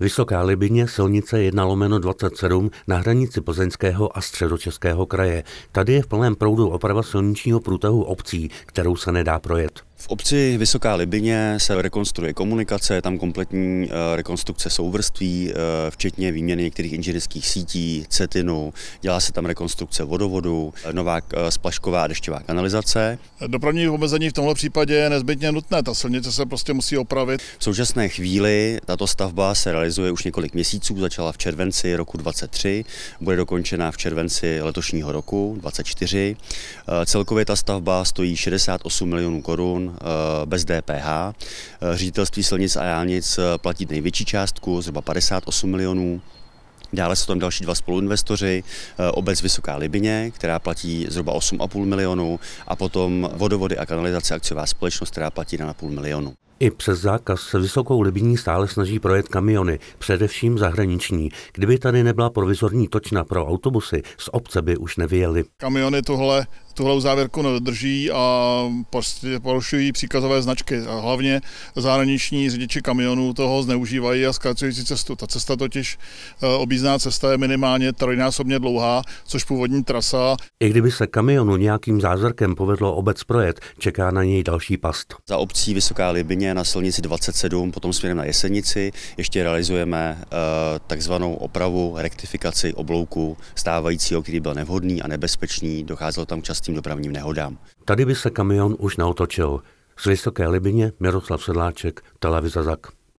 Vysoká Libině, silnice 1 lomeno 27 na hranici Plzeňského a středočeského kraje. Tady je v plném proudu oprava silničního průtahu obcí, kterou se nedá projet. V obci Vysoká Libině se rekonstruuje komunikace, tam kompletní eh, rekonstrukce souvrství, eh, včetně výměny některých inženýrských sítí, cetinu, dělá se tam rekonstrukce vodovodu, eh, nová splašková a dešťová kanalizace. Dopravní omezení v tomto případě je nezbytně nutné, ta silnice se prostě musí opravit. V současné chvíli tato stavba se realizuje už několik měsíců, začala v červenci roku 23, bude dokončena v červenci letošního roku 24. Celkově ta stavba stojí 68 milionů korun, Eh, bez DPH. Eh, ředitelství silnic a jánic eh, platí největší částku, zhruba 58 milionů. Dále jsou tam další dva spoluinvestoři, obec Vysoká Libině, která platí zhruba 8,5 milionů a potom vodovody a kanalizace akciová společnost, která platí 1,5 milionu. I přes zákaz se Vysokou Libiní stále snaží projet kamiony, především zahraniční. Kdyby tady nebyla provizorní točna pro autobusy, z obce by už nevyjeli. Kamiony tuhle tuhle závěrku nedodrží a prostě porušují příkazové značky. A hlavně zahraniční řidiči kamionů toho zneužívají a zkracují si cestu. Ta cesta totiž, eh, objízdná cesta je minimálně trojnásobně dlouhá, což původní trasa. I kdyby se kamionu nějakým zázrakem povedlo obec projet, čeká na něj další past. Za obcí Vysoká Libině na silnici 27, potom směrem na Jesenici, ještě realizujeme eh, takzvanou opravu, rektifikaci oblouku stávajícího, který byl nevhodný a nebezpečný. Docházelo tam častě těm dopravním nehodám. Tady by se kamion už naotočil. Z Vysoké Libině Miroslav Sedláček, televize ZAK.